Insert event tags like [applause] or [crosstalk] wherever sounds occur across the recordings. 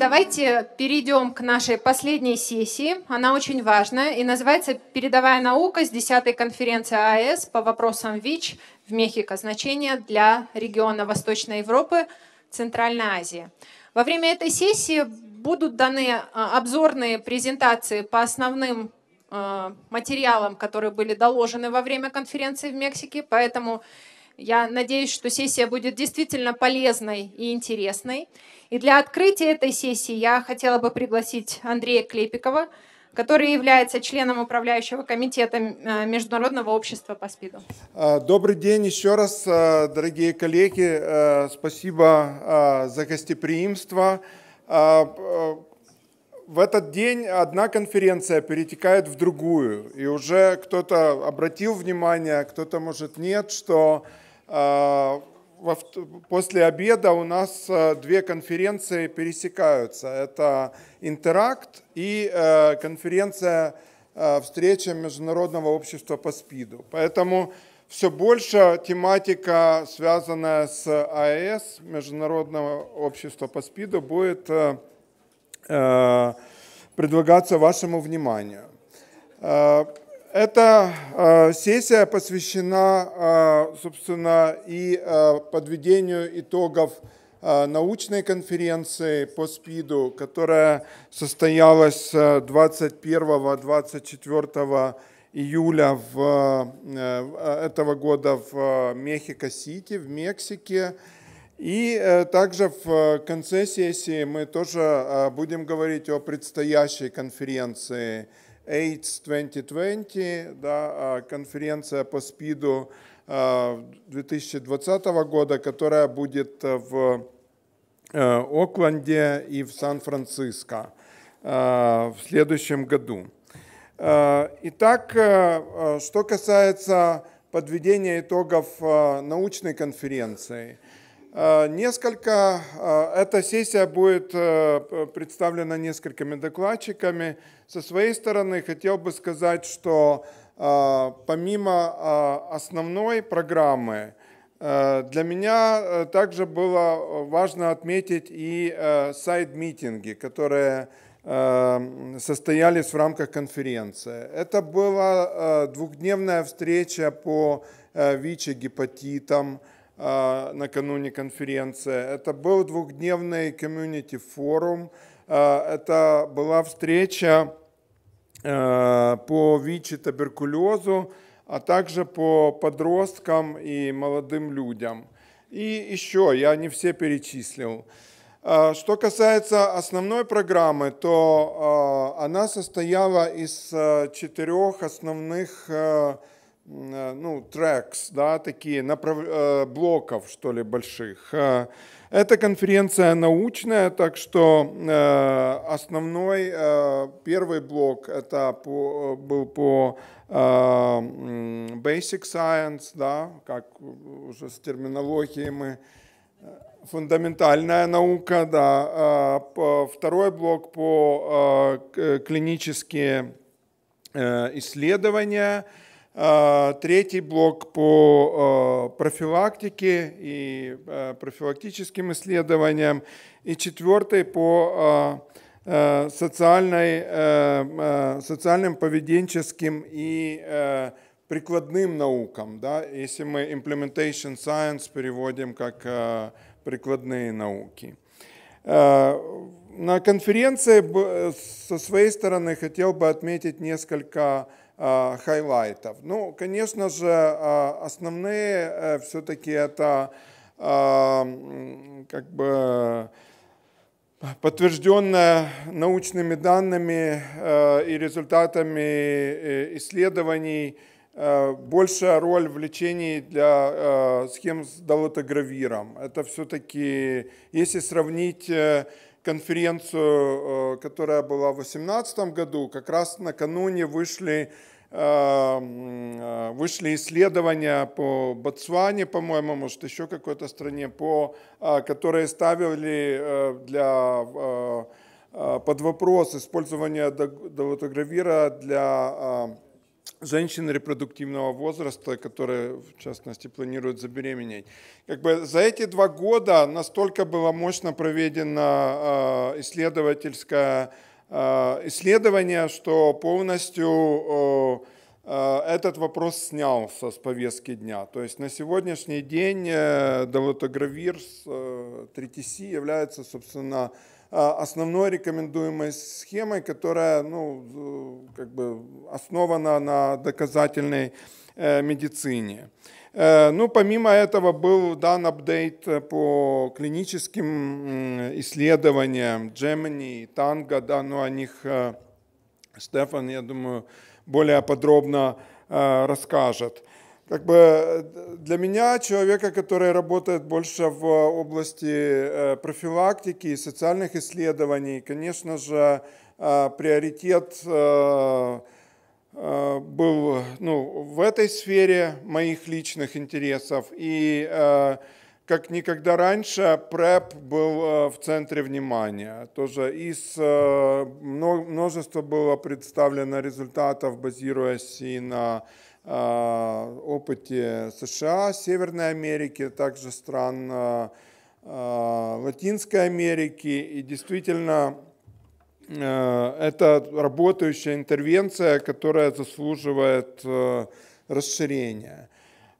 Давайте перейдем к нашей последней сессии. Она очень важная и называется «Передовая наука» с 10-й конференции АЭС по вопросам ВИЧ в Мехико. Значение для региона Восточной Европы, Центральной Азии. Во время этой сессии будут даны а, обзорные презентации по основным а, материалам, которые были доложены во время конференции в Мексике, поэтому я надеюсь, что сессия будет действительно полезной и интересной. И для открытия этой сессии я хотела бы пригласить Андрея Клепикова, который является членом управляющего комитета э, Международного общества по СПИДу. А, добрый день еще раз, а, дорогие коллеги. А, спасибо за гостеприимство. В этот день одна конференция перетекает в другую, и уже кто-то обратил внимание, кто-то, может, нет, что а, после обеда у нас э, две конференции пересекаются. Это «Интеракт» и э, конференция э, «Встреча Международного общества по СПИДу». Поэтому все больше тематика, связанная с АЭС, Международного общества по СПИДу, будет предлагаться вашему вниманию. Эта а, сессия посвящена, а, собственно, и а, подведению итогов научной конференции по СПИДу, которая состоялась 21-24 июля в, этого года в Мехико-Сити, в Мексике. И э, также в конце сессии мы тоже будем говорить о предстоящей конференции – AIDS 2020, да, а конференция по СПИДу 2020 а, года, которая будет э, в э, Окленде и в Сан-Франциско а, в следующем году. Итак, э, что касается подведения итогов научной конференции – а, несколько, а, эта сессия будет э, представлена несколькими докладчиками. Со своей стороны хотел бы сказать, что а, помимо основной программы, э, для меня э, также было важно отметить и сайд-митинги, которые состоялись в рамках конференции. Это была двухдневная встреча по ВИЧ-гепатитам, гепатитам а, накануне конференции. Это был двухдневный комьюнити-форум. А, это была встреча а, по ВИЧ-туберкулезу, и а также по подросткам и молодым людям. И еще, я не все перечислил. Что касается основной программы, то она состояла из четырех основных Э, ну, трекс, да, такие направ... Э, блоков, что ли, больших. Э, эта конференция научная, так что основной первый блок это по, был по basic science, да, как уже с терминологией мы фундаментальная наука, да. Второй блок по клинические исследования – а, третий блок по а, профилактике и а, профилактическим исследованиям. И четвертый по социальной, социальным, поведенческим и прикладным наукам. Да? Если мы implementation science переводим как прикладные науки. На конференции э, со своей стороны хотел бы отметить несколько а, хайлайтов. Ну, конечно же, а, основные э, все-таки это а, как бы подтвержденная научными данными э, и результатами исследований большая роль в лечении для схем с долотогравиром. Это все-таки, если сравнить конференцию, э, которая была в 2018 году, как раз накануне вышли, эм, э, вышли исследования по Ботсване, по-моему, может, еще какой-то стране, по, э, которые ставили для, под вопрос использование дагутогравира для женщин репродуктивного возраста, которые, в частности, планируют забеременеть. Как бы за эти два года настолько было мощно проведено а, исследовательское а, исследование, что полностью а, этот вопрос снялся с повестки дня. То есть на сегодняшний день э, долотогравир с 3 э, является, собственно, а, основной рекомендуемой схемой, которая ну, как бы основана на доказательной э, медицине. Э, ну, помимо этого был дан апдейт э, по клиническим исследованиям Джемини и Танга, да, но о них Стефан, я думаю, более подробно расскажет как бы э, для меня, человека, который работает больше в области э, профилактики и социальных исследований, конечно же, э, приоритет был ну, в этой сфере моих личных интересов. И как никогда раньше ПРЭП был в центре внимания. Тоже из множества было представлено результатов, базируясь и на Э, опыте США, Северной Америки, также стран э, э, Латинской Америки. И действительно, это работающая интервенция, которая заслуживает расширения.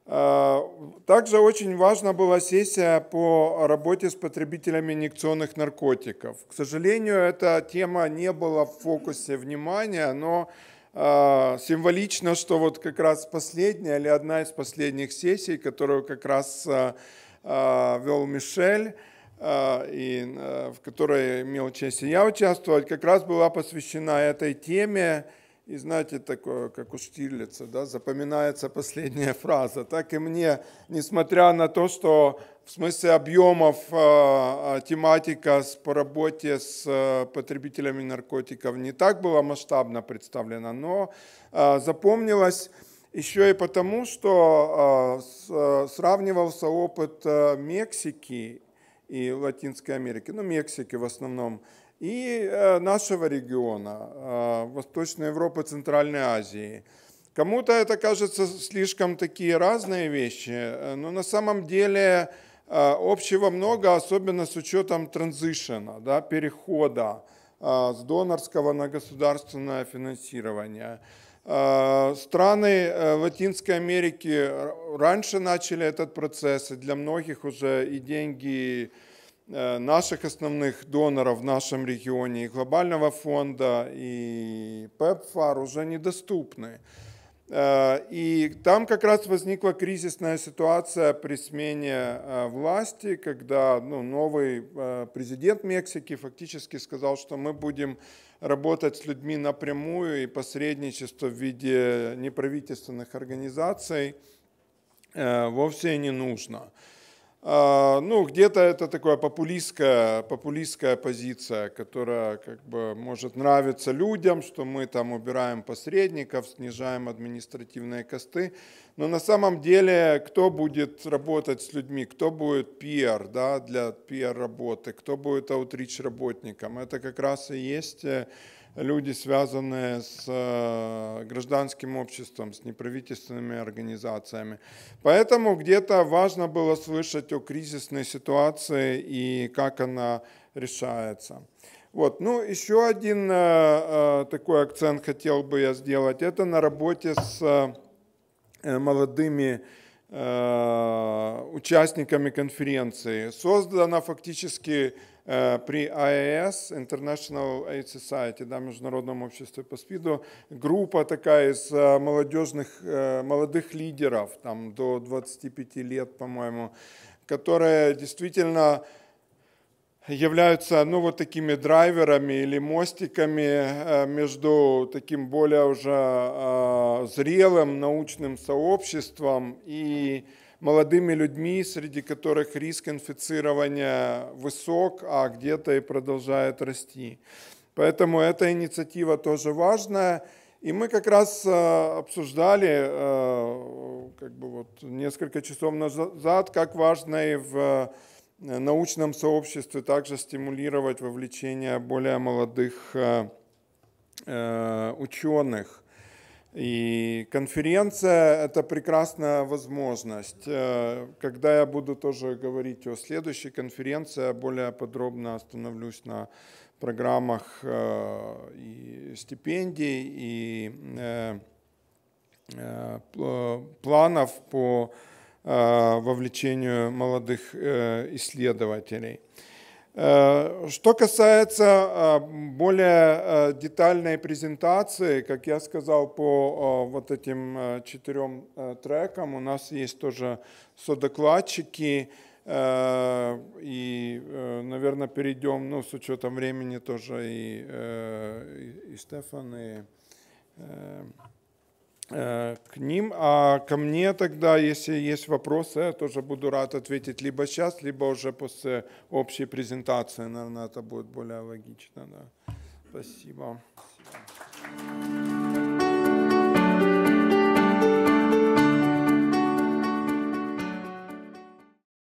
Также очень важна была сессия по работе с потребителями инъекционных наркотиков. К сожалению, эта тема не была в фокусе внимания, но а, символично, что вот как раз последняя или одна из последних сессий, которую как раз а, а, вел Мишель, и в которой имел честь и я участвовать, как раз была посвящена этой теме. И знаете, такое, как у Штирлица, да, запоминается [laughs] последняя фраза. Так и мне, несмотря на то, что в смысле объемов э, э, тематика по работе с э, потребителями наркотиков не так была масштабно представлена, но запомнилась еще и потому, что сравнивался опыт Мексики и Латинской Америки, ну Мексики в основном, и нашего региона, Восточной Европы, Центральной Азии. Кому-то это кажется слишком такие разные вещи, но на самом деле Э, общего много, особенно с учетом транзишена, да, перехода э, с донорского на государственное финансирование. Э, страны Латинской Америки раньше начали этот процесс, и для многих уже и деньги наших основных доноров в нашем регионе, и глобального фонда, и ПЕПФАР уже недоступны. Э, и там как раз возникла кризисная ситуация при смене э, власти, когда ну, новый э, президент Мексики фактически сказал, что мы будем работать с людьми напрямую и посредничество в виде неправительственных организаций вовсе не нужно. А, ну, где-то это такая популистская, популистская позиция, которая как бы может нравиться людям, что мы там убираем посредников, снижаем административные косты. Но на самом деле, кто будет работать с людьми, кто будет пиар да, для пиар-работы, кто будет аутрич работникам, это как раз и есть э, люди, связанные с э, гражданским обществом, с неправительственными организациями. Поэтому где-то важно было слышать о кризисной ситуации и как она решается. Вот. Ну, еще один э, э, такой акцент хотел бы я сделать. Это на работе с молодыми участниками конференции. Создана фактически при IAS, а International Aid Society, да, Международном обществе по СПИДу, группа такая из э, молодежных, э, молодых лидеров, там до 25 лет, по-моему, которые действительно являются ну, вот такими драйверами или мостиками э, между таким более уже зрелым научным сообществом и молодыми людьми, среди которых риск инфицирования высок, а где-то и продолжает расти. Поэтому эта инициатива тоже важная. И мы как раз э, обсуждали э, как бы вот, несколько часов назад, как важно и в э, научном сообществе также стимулировать вовлечение более молодых ученых. И конференция – это прекрасная возможность. Э, когда я буду тоже говорить о следующей конференции, я более подробно остановлюсь на программах э, и стипендий и э, планов по вовлечению молодых исследователей – Э, что касается э, более э, детальной презентации, как я сказал, по вот этим четырем трекам у нас есть тоже содокладчики, и, наверное, перейдем, ну, с учетом времени тоже и, и, и Стефан, и... Э, к ним. А ко мне тогда, если есть вопросы, я тоже буду рад ответить либо сейчас, либо уже после общей презентации. Наверное, это будет более логично. Да. Спасибо. Спасибо.